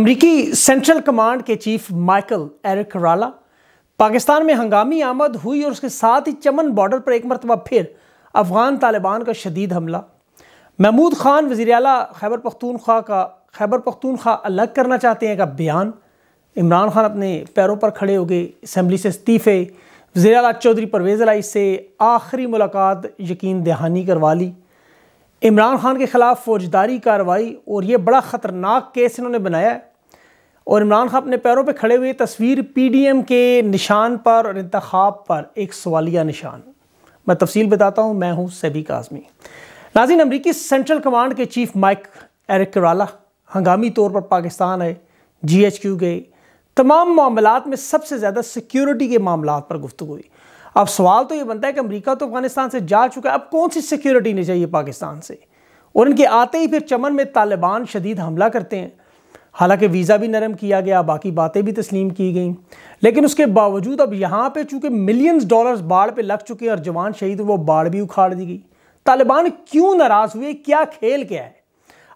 अमरीकी central command के chief Michael Erik Kurilla Pakistan में हंगामी आमद हुई और उसके साथ ही चमन बॉर्डर पर एक मरतबा फिर अफगान तालिबान का शदीद हमला महमूद खान वजीर अला खैबर पख्तूनख्वा का खैबर पख्तूनख्वा अलग करना चाहते हैं का बयान इमरान खान अपने पैरों पर खड़े हो गए इसम्बली से इस्तीफ़े वजी अला चौधरी परवेज़ अलाई से आखिरी मुलाकात यकीन दहानी करवा ली इमरान खान के ख़िलाफ़ फौजदारी कार्रवाई और ये बड़ा ख़तरनाक केस इन्होंने बनाया है और इमरान खान अपने पैरों पर खड़े हुए तस्वीर पीडीएम के निशान पर और इंतखब पर एक सवालिया निशान मैं तफसील बताता हूँ मैं हूँ सैबिक आज़मी नाजिन अमरीकी सेंट्रल कमांड के चीफ माइक एरिक कराला हंगामी तौर पर पाकिस्तान आए जी एच क्यू गए तमाम मामलों में सबसे ज़्यादा सिक्योरिटी के मामला पर गुफ्तु हुई अब सवाल तो ये बनता है कि अमरीका तो अफगानिस्तान से जा चुका है अब कौन सी सिक्योरिटी नहीं चाहिए पाकिस्तान से और इनके आते ही फिर चमन में तालिबान शदीद हमला करते हैं हालांकि वीज़ा भी नरम किया गया बाकी बातें भी तस्लीम की गई लेकिन उसके बावजूद अब यहाँ पे चूंकि मिलियंस डॉलर्स बाढ़ पे लग चुके हैं और जवान शहीद वो बाढ़ भी उखाड़ दी गई तालिबान क्यों नाराज़ हुए क्या खेल क्या है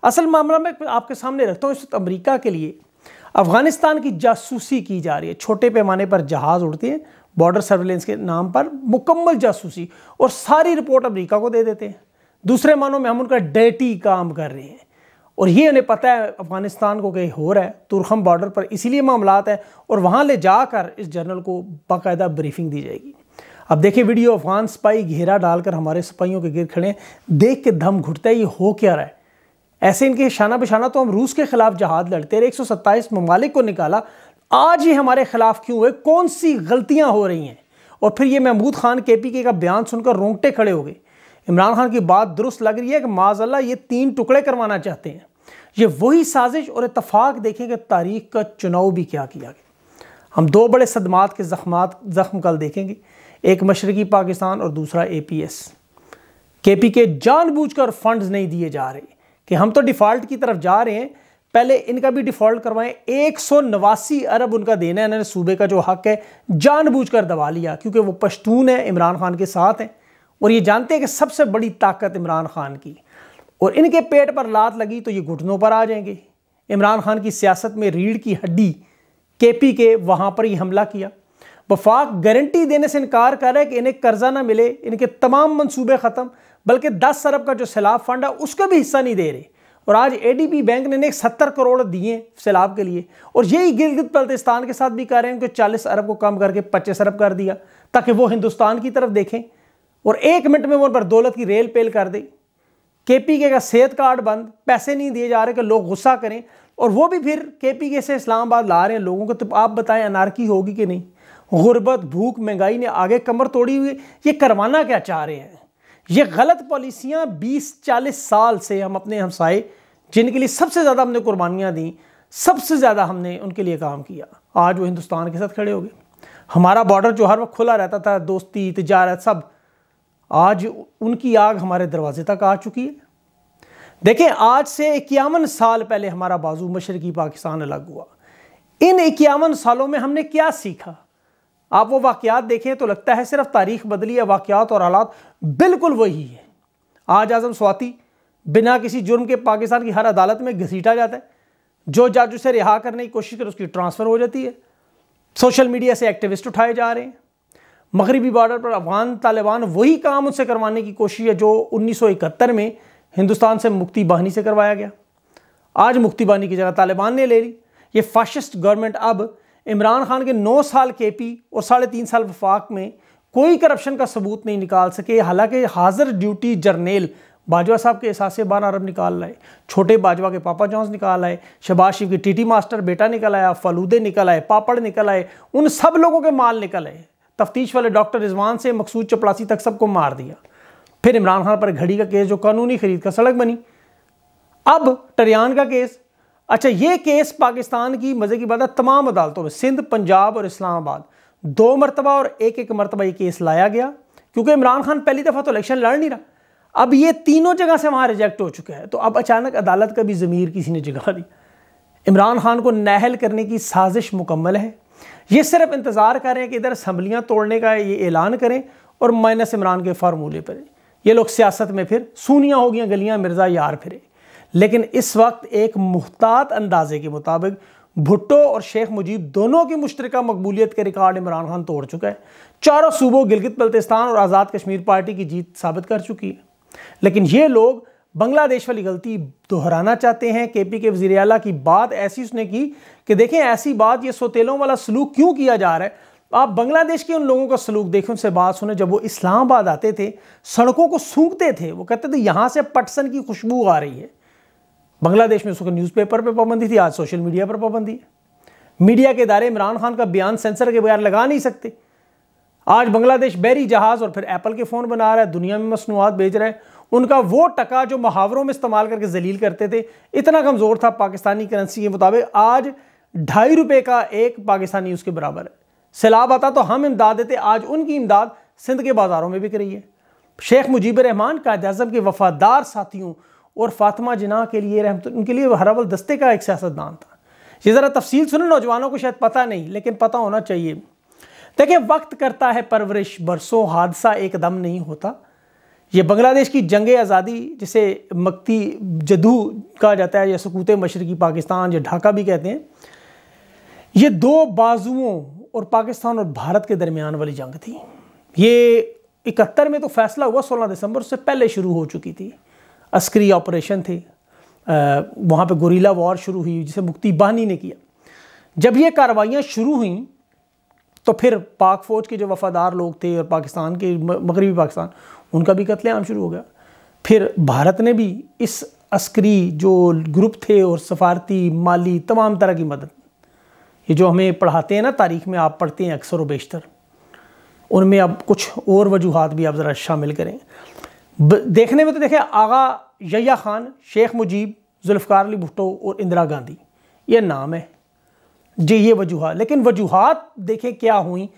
असल मामला मैं आपके सामने रखता हूँ इस वक्त अमरीका के लिए अफ़गानिस्तान की जासूसी की जा रही है छोटे पैमाने पर जहाज़ उड़ते हैं बॉर्डर सर्वेलेंस के नाम पर मुकम्मल जासूसी और सारी रिपोर्ट अमरीका को दे देते हैं दूसरे मानों में हम उनका डेटी काम कर रहे हैं और ये उन्हें पता है अफ़गानिस्तान को कहीं हो रहा है तुरखम बॉर्डर पर इसीलिए मामला हैं और वहाँ ले जाकर इस जनरल को बाकायदा ब्रीफिंग दी जाएगी अब देखिए वीडियो अफगान सिपाही घेरा डालकर हमारे सिपाहियों के गिर खड़े देख के दम घुटता है ये हो क्या रहा है ऐसे इनके शाना बशाना तो हम रूस के खिलाफ जहाज लड़ते रहे एक सौ सत्ताईस ममालिक को निकाला आज ये हमारे खिलाफ क्यों हुए कौन सी गलतियाँ हो रही हैं और फिर ये महमूद खान के पी के का बयान सुनकर रोंगटे खड़े हो गए इमरान खान की बात दुरुस्त लग रही है कि माजल्ला ये तीन टुकड़े करवाना चाहते हैं ये वही साजिश और इतफाक़ देखें कि तारीख का चुनाव भी क्या किया गया हम दो बड़े सदमात के जख्मात जख्म कल देखेंगे एक मशरकी पाकिस्तान और दूसरा A P S K P K बूझ कर फंड्स नहीं दिए जा रहे कि हम तो डिफ़ॉल्ट की तरफ जा रहे हैं पहले इनका भी डिफ़ॉल्ट करवाएं एक सौ नवासी अरब उनका देना है इन्होंने सूबे का जो हक है बूझ कर दबा लिया क्योंकि वो पश्तून है इमरान खान के साथ हैं और ये जानते हैं कि सबसे बड़ी ताकत इमरान खान की और इनके पेट पर लात लगी तो ये घुटनों पर आ जाएंगे इमरान खान की सियासत में रीढ़ की हड्डी के पी के वहाँ पर ही हमला किया वफाक गारंटी देने से इनकार कर रहा है कि इन्हें कर्जा ना मिले इनके तमाम मंसूबे ख़त्म बल्कि दस अरब का जो सैलाब फंड है उसका भी हिस्सा नहीं दे रहे और आज एडीबी बैंक ने इन्हें सत्तर करोड़ दिए सैलाब के लिए और यही गिलगित बल्तिस्तान के साथ भी कर रहे हैं कि चालीस अरब को कम करके पच्चीस अरब कर दिया ताकि वो हिंदुस्तान की तरफ देखें और एक मिनट में उन पर दौलत की रेल पेल कर दी के पी के का सेहत कार्ड बंद पैसे नहीं दिए जा रहे कि लोग गुस्सा करें और वो भी फिर के पी के से इस्लामाबाद ला रहे हैं लोगों को तो आप बताएं अनारकी होगी कि नहीं गुर्बत भूख महंगाई ने आगे कमर तोड़ी हुई ये करवाना क्या चाह रहे हैं ये गलत पॉलिसियाँ बीस चालीस साल से हम अपने हमसाए जिनके लिए सबसे ज़्यादा हमने कुर्बानियाँ दी सबसे ज़्यादा हमने उनके लिए काम किया आज वो हिंदुस्तान के साथ खड़े हो गए हमारा बॉर्डर जो हर वक्त खुला रहता था दोस्ती तजारत सब आज उनकी आग हमारे दरवाजे तक आ चुकी है देखें आज से इक्यावन साल पहले हमारा बाजू मशरकी पाकिस्तान अलग हुआ इन इक्यावन सालों में हमने क्या सीखा आप वो वाक़ात देखें तो लगता है सिर्फ तारीख बदली है वाक़ात और हालात बिल्कुल वही है आज आज़म स्वाति बिना किसी जुर्म के पाकिस्तान की हर अदालत में घसीटा जाता है जो जज उसे रिहा करने की कोशिश कर उसकी ट्रांसफ़र हो जाती है सोशल मीडिया से एक्टिविस्ट उठाए जा रहे हैं मगरबी बॉर्डर पर अफगान तालिबान वही काम उनसे करवाने की कोशिश है जो इकहत्तर में हिंदुस्तान से मुक्ति बाहनी से करवाया गया आज मुक्ति बाहनी की जगह तालिबान ने ले ली ये फाशिस्ट गवर्नमेंट अब इमरान खान के नौ साल के पी और साढ़े तीन साल वफाक में कोई करप्शन का सबूत नहीं निकाल सके हालांकि हाजिर ड्यूटी जर्नेल बाजवा साहब के एहसास बारह अरब निकाल लाए छोटे बाजवा के पापा जॉन्स निकाल आए शबाज शिव के टीटी मास्टर बेटा निकल आया फलूदे निकल आए पापड़ निकल आए उन सब लोगों के माल निकल आए तफ्तीश वाले डॉक्टर रिजवान से मकसूद चपड़ासी तक सबको मार दिया फिर इमरान खान पर घड़ी का केस जो कानूनी खरीद का सड़क बनी अब टरियान का केस अच्छा ये केस पाकिस्तान की मज़े की बात है तमाम अदालतों में सिंध पंजाब और इस्लामाबाद दो मरतबा और एक एक मरतबा ये केस लाया गया क्योंकि इमरान खान पहली दफ़ा तो इलेक्शन लड़ नहीं रहा अब ये तीनों जगह से वहाँ रिजेक्ट हो चुका है तो अब अचानक अदालत का भी ज़मीर किसी ने जगा दी इमरान खान को नहल करने की साजिश मुकम्मल है ये सिर्फ इंतज़ार करें कि इधर असम्बलियाँ तोड़ने का ये ऐलान करें और माइनस इमरान के फार्मूले पर ये लोग सियासत में फिर सूनियाँ हो गई गलियाँ मिर्ज़ा यार फिरे लेकिन इस वक्त एक मुहतात अंदाजे के मुताबिक भुट्टो और शेख मुजीब दोनों की मुश्तरक मकबूलियत के रिकॉर्ड इमरान खान तोड़ चुका है चारों सूबों गिलगित बल्तिस्तान और आज़ाद कश्मीर पार्टी की जीत साबित कर चुकी है लेकिन ये लोग बांग्लादेश वाली गलती दोहराना चाहते हैं केपी के वजीर अला की बात ऐसी उसने की कि देखें ऐसी बात ये सोतेलों वाला सलूक क्यों किया जा रहा है आप बांग्लादेश के उन लोगों का सलूक देखें उनसे बात सुने जब वो इस्लामाबाद आते थे सड़कों को सूंघते थे वो कहते थे यहाँ से पटसन की खुशबू आ रही है बांग्लादेश में उसको न्यूज़पेपर पर पाबंदी थी आज सोशल मीडिया पर पाबंदी है मीडिया के इदारे इमरान खान का बयान सेंसर के बगैर लगा नहीं सकते आज बांग्लादेश बैरी जहाज़ और फिर एप्पल के फ़ोन बना रहा है दुनिया में मसनूआत भेज रहा है उनका वो टका जो मुहावरों में इस्तेमाल करके जलील करते थे इतना कमज़ोर था पाकिस्तानी करेंसी के मुताबिक आज ढाई रुपये का एक पाकिस्तानी उसके बराबर है सैलाब आता तो हम इमदाद देते आज उनकी इमदाद सिंध के बाज़ारों में बिक रही है शेख मुजीब रहमान कायद अजम के वफादार साथियों और फातिमा जिना के लिए रहमत उनके लिए हरावल दस्ते का एक सियासतदान था ये ज़रा तफसील सुनो नौजवानों को शायद पता नहीं लेकिन पता होना चाहिए देखिए वक्त करता है परवरिश बरसों हादसा एकदम नहीं होता ये बांग्लादेश की जंग आज़ादी जिसे मक्ती जदू कहा जाता है या सकूत मशरकी पाकिस्तान या ढाका भी कहते हैं ये दो बाजुओं और पाकिस्तान और भारत के दरमियान वाली जंग थी ये इकहत्तर में तो फैसला हुआ सोलह दिसंबर से पहले शुरू हो चुकी थी अस्करी ऑपरेशन थे वहाँ पे गोरीला वॉर शुरू हुई जिसे मुक्ति बहानी ने किया जब ये कार्रवाइयाँ शुरू हुई तो फिर पाक फ़ौज के जो वफादार लोग थे और पाकिस्तान के मगरबी पाकिस्तान उनका भी कत्लेआम शुरू हो गया फिर भारत ने भी इस अस्करी जो ग्रुप थे और सफारती माली तमाम तरह की मदद ये जो हमें पढ़ाते हैं ना तारीख में आप पढ़ते हैं अक्सर व बेशतर उनमें अब कुछ और वजूहत भी आप ज़रा शामिल करें देखने में तो देखें आगा यया खान शेख मुजीब जुल्फ़ार अली भुट्टो और इंदिरा गांधी ये नाम है जी ये वजूहत लेकिन वजूहत देखें क्या हुई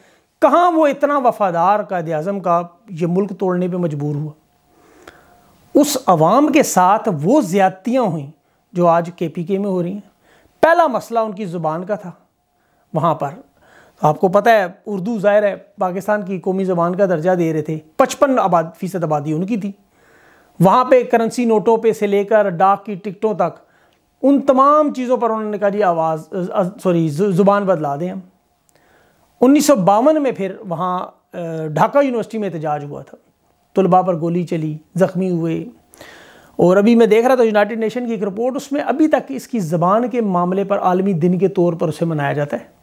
कहाँ वो इतना वफादार कायद अजम का ये मुल्क तोड़ने पर मजबूर हुआ उस आवाम के साथ वो ज़्यादतियाँ हुई जो आज के पी के में हो रही हैं पहला मसला उनकी ज़ुबान का था वहाँ पर तो आपको पता है उर्दू ज़ाहिर है पाकिस्तान की कौमी ज़बान का दर्जा दे रहे थे पचपन आबाद फ़ीसद आबादी उनकी थी वहाँ पर करेंसी नोटों पर से लेकर डाक की टिकटों तक उन तमाम चीज़ों पर उन्होंने कहा जी आवाज़ सॉरी ज़ुबान बदला दें हम उन्नीस में फिर वहाँ ढाका यूनिवर्सिटी में एहतजाज हुआ था तलबा पर गोली चली ज़ख्मी हुए और अभी मैं देख रहा था यूनाइटेड नेशन की एक रिपोर्ट उसमें अभी तक इसकी ज़बान के मामले पर आलमी दिन के तौर पर उसे मनाया जाता है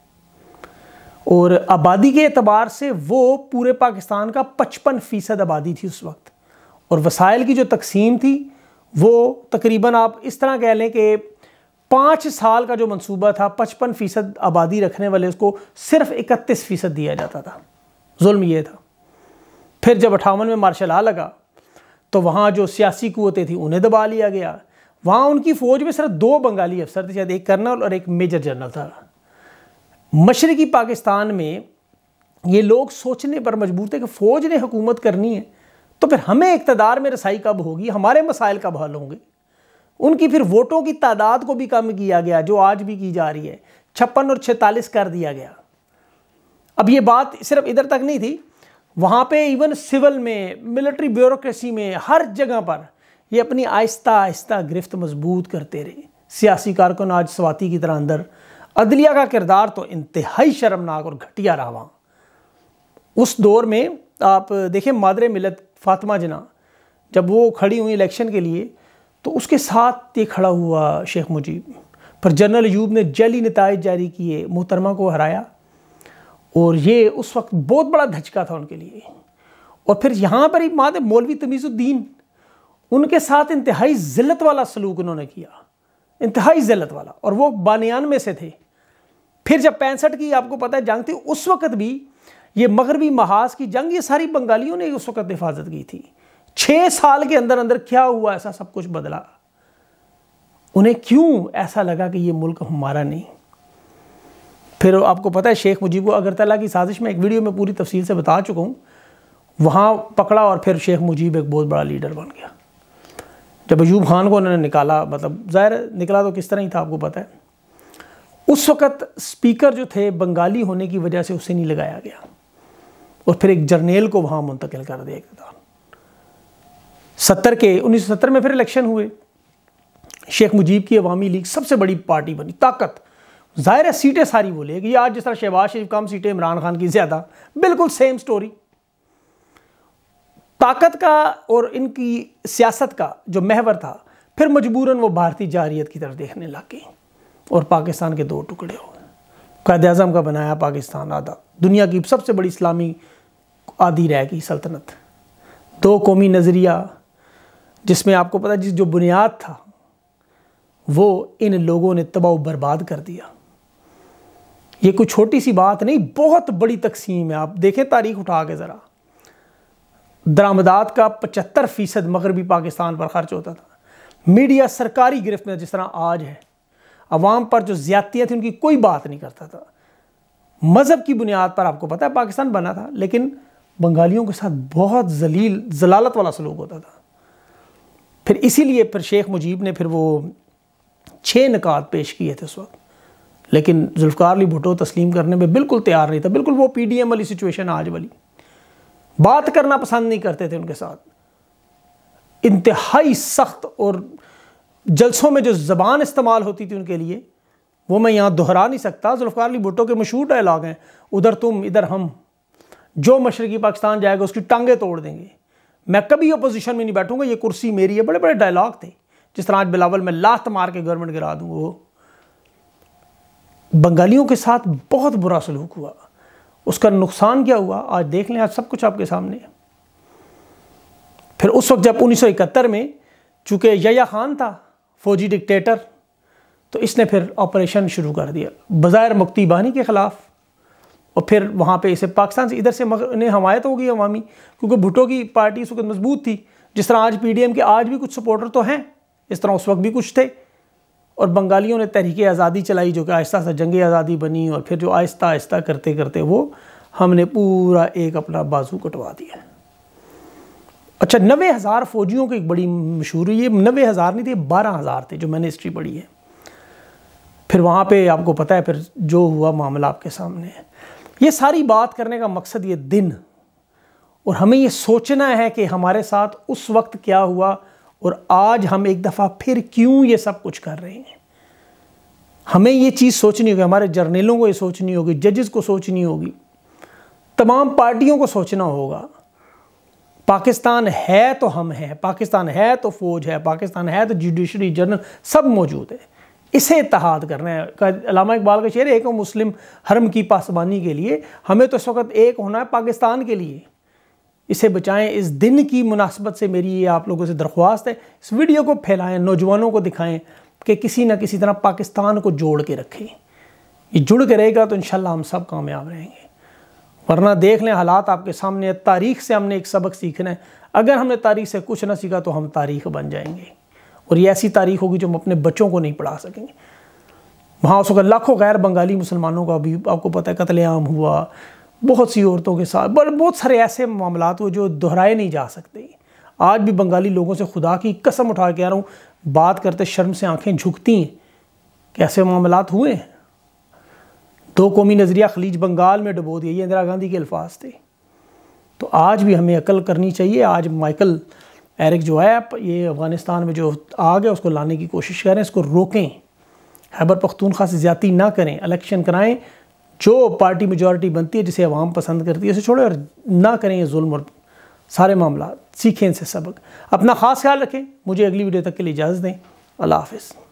और आबादी के अतबार से वो पूरे पाकिस्तान का पचपन फ़ीसद आबादी थी उस वक्त और वसाइल की जो तकसीम थी वो तकरीबन आप इस तरह कह लें कि पाँच साल का जो मंसूबा था पचपन फ़ीसद आबादी रखने वाले उसको सिर्फ इकतीस फ़ीसद दिया जाता था जुल्म ये था फिर जब अठावन में मार्शल आ लगा तो वहाँ जो सियासी कुतें थी उन्हें दबा लिया गया वहाँ उनकी फ़ौज में सिर्फ दो बंगाली अफसर थे शायद एक कर्नल और एक मेजर जनरल था मशरक़ी पाकिस्तान में ये लोग सोचने पर मजबूर थे कि फ़ौज ने हुकूमत करनी है तो फिर हमें इकतदार में रसाई कब होगी हमारे मसाइल कब हल होंगे उनकी फिर वोटों की तादाद को भी कम किया गया जो आज भी की जा रही है छप्पन और छतालीस कर दिया गया अब ये बात सिर्फ इधर तक नहीं थी वहाँ पे इवन सिविल में मिलिट्री ब्यूरोक्रेसी में हर जगह पर ये अपनी आहिस्ता आहिस्ता गिरफ्त मजबूत करते रहे सियासी कारकुन आज स्वाति की तरह अंदर अदलिया का किरदार तो इंतहाई शर्मनाक और घटिया रहा वहाँ उस दौर में आप देखें मादरे मिलत फातिमा जना जब वो खड़ी हुई इलेक्शन के लिए तो उसके साथ ये खड़ा हुआ शेख मुजीब पर जनरल यूब ने जली नतज जारी किए मोहतरमा को हराया और ये उस वक्त बहुत बड़ा धचका था उनके लिए और फिर यहाँ पर ही माद मौलवी तमीज़ुद्दीन उनके साथ इंतहाई ज़िलत वाला सलूक उन्होंने किया इंतहाई ज़िलत वाला और वो बानियान में से थे फिर जब पैंसठ की आपको पता है जंग थी उस वक़्त भी ये मगरबी महाज की जंग ये सारी बंगालियों ने उस वक़्त हिफाजत की थी छह साल के अंदर अंदर क्या हुआ ऐसा सब कुछ बदला उन्हें क्यों ऐसा लगा कि ये मुल्क हमारा नहीं फिर आपको पता है शेख मुजीब को अगरतला की साजिश में एक वीडियो में पूरी तफसील से बता चुका हूँ वहाँ पकड़ा और फिर शेख मुजीब एक बहुत बड़ा लीडर बन गया जब अयूब खान को उन्होंने निकाला मतलब ज़ाहिर निकला तो किस तरह ही था आपको पता है उस वक़्त स्पीकर जो थे बंगाली होने की वजह से उसे नहीं लगाया गया और फिर एक जर्नेल को वहाँ मुंतकिल कर दिया गया सत्तर के उन्नीस सत्तर में फिर इलेक्शन हुए शेख मुजीब की अवामी लीग सबसे बड़ी पार्टी बनी ताकत ज़ाहिर है सीटें सारी बोले कि आज जिस तरह शहबाज शरीफ कम सीटें इमरान खान की ज़्यादा बिल्कुल सेम स्टोरी ताकत का और इनकी सियासत का जो महवर था फिर मजबूरन वो भारतीय जारियत की तरफ देखने लग गई और पाकिस्तान के दो टुकड़े हो कैद अजम का बनाया पाकिस्तान आधा दुनिया की सबसे बड़ी इस्लामी आदि रह गई सल्तनत दो कौमी नज़रिया जिसमें आपको पता जिस जो बुनियाद था वो इन लोगों ने तबाह बर्बाद कर दिया ये कोई छोटी सी बात नहीं बहुत बड़ी तकसीम है आप देखें तारीख उठा के ज़रा दरामदात का पचहत्तर फ़ीसद मगरबी पाकिस्तान पर खर्च होता था मीडिया सरकारी गिरफ्त में जिस तरह आज है अवाम पर जो ज्यादतियाँ थी उनकी कोई बात नहीं करता था मज़हब की बुनियाद पर आपको पता है पाकिस्तान बना था लेकिन बंगालियों के साथ बहुत जलील जलालत वाला सलूक होता था फिर इसीलिए फिर शेख मुजीब ने फिर वो छः नकात पेश किए थे उस वक्त लेकिन जुल्फ़ार अली भुटो तस्लीम करने में बिल्कुल तैयार नहीं था बिल्कुल वो पी डी एम वाली सिचुएशन आज वाली बात करना पसंद नहीं करते थे उनके साथ इंतहाई सख्त और जलसों में जो ज़बान इस्तेमाल होती थी उनके लिए वो मैं यहाँ दोहरा नहीं सकता जुल्फ़ार अली भुटो के मशहूर डायलाग हैं उधर तुम इधर हम जो मशरक़ी पाकिस्तान जाएगा उसकी टांगें तोड़ देंगे मैं कभी अपोजिशन में नहीं बैठूंगा ये कुर्सी मेरी है बड़े बड़े डायलॉग थे जिस तरह आज बिलावल में लात मार के गवर्नमेंट गिरा दूँ वो बंगालियों के साथ बहुत बुरा सलूक हुआ उसका नुकसान क्या हुआ आज देख लें आज सब कुछ आपके सामने फिर उस वक्त जब 1971 में चूंकि यया खान था फौजी डिक्टेटर तो इसने फिर ऑपरेशन शुरू कर दिया बज़ाहिर मुक्ति बानी के ख़िलाफ़ और फिर वहाँ पे इसे पाकिस्तान से इधर से ने हमायत होगी अवामी क्योंकि भुटो की पार्टी इस वक्त मजबूत थी जिस तरह आज पीडीएम के आज भी कुछ सपोर्टर तो हैं इस तरह उस वक्त भी कुछ थे और बंगालियों ने तहरीक आज़ादी चलाई जो कि आहिस्ता आहिस्ता जंग आज़ादी बनी और फिर जो आहिस्ता आहिस्ता करते करते वो हमने पूरा एक अपना बाजू कटवा दिया अच्छा नबे हज़ार फौजियों की एक बड़ी मशहूर ये नबे हज़ार नहीं थे बारह हज़ार थे जो मैंने हिस्ट्री पढ़ी है फिर वहाँ पर आपको पता है फिर जो हुआ मामला आपके सामने है ये सारी बात करने का मकसद ये दिन और हमें ये सोचना है कि हमारे साथ उस वक्त क्या हुआ और आज हम एक दफ़ा फिर क्यों ये सब कुछ कर रहे हैं हमें ये चीज़ सोचनी होगी हमारे जर्नलों को ये सोचनी होगी जजेस को सोचनी होगी तमाम पार्टियों को सोचना होगा पाकिस्तान है तो हम हैं पाकिस्तान है तो फ़ौज है पाकिस्तान है तो जुडिशरी जनरल सब मौजूद है इसे इतहाद करना है अलामा इकबाल का शेर एक मुस्लिम हरम की पासबानी के लिए हमें तो इस वक्त एक होना है पाकिस्तान के लिए इसे बचाएं इस दिन की मुनासबत से मेरी ये आप लोगों से दरख्वास्त है इस वीडियो को फैलाएं नौजवानों को दिखाएं कि किसी ना किसी तरह पाकिस्तान को जोड़ के रखें ये जुड़ के रहेगा तो इन हम सब कामयाब रहेंगे वरना देख लें हालात आपके सामने तारीख से हमने एक सबक सीखना है अगर हमने तारीख से कुछ ना सीखा तो हम तारीख बन जाएंगे और ये ऐसी तारीख होगी जो हम अपने बच्चों को नहीं पढ़ा सकेंगे वहाँ उस वक्त लाखों गैर बंगाली मुसलमानों का भी आपको पता है कतलेआम हुआ बहुत सी औरतों के साथ बड़े बहुत सारे ऐसे मामला हुए जो दोहराए नहीं जा सकते आज भी बंगाली लोगों से खुदा की कसम उठा के आ रहा हूँ बात करते शर्म से आंखें झुकती हैं कैसे मामला हुए हैं दो कौमी नज़रिया खलीज बंगाल में डुबो दिए ये इंदिरा गांधी के अल्फाज थे तो आज भी हमें अकल करनी चाहिए आज माइकल एरिक जो है ये अफ़गानिस्तान में जो आग है उसको लाने की कोशिश करें इसको रोकें हैबर पख्तूनख्वा से ज़्यादा ना करें इलेक्शन कराएं जो पार्टी मेजॉरिटी बनती है जिसे अवाम पसंद करती है उसे छोड़ें और ना करें ये जुल्म और सारे मामला सीखें इनसे सबक अपना ख़ास ख्याल रखें मुझे अगली वीडियो तक के लिए इजाज़त दें अल्लाह हाफिज़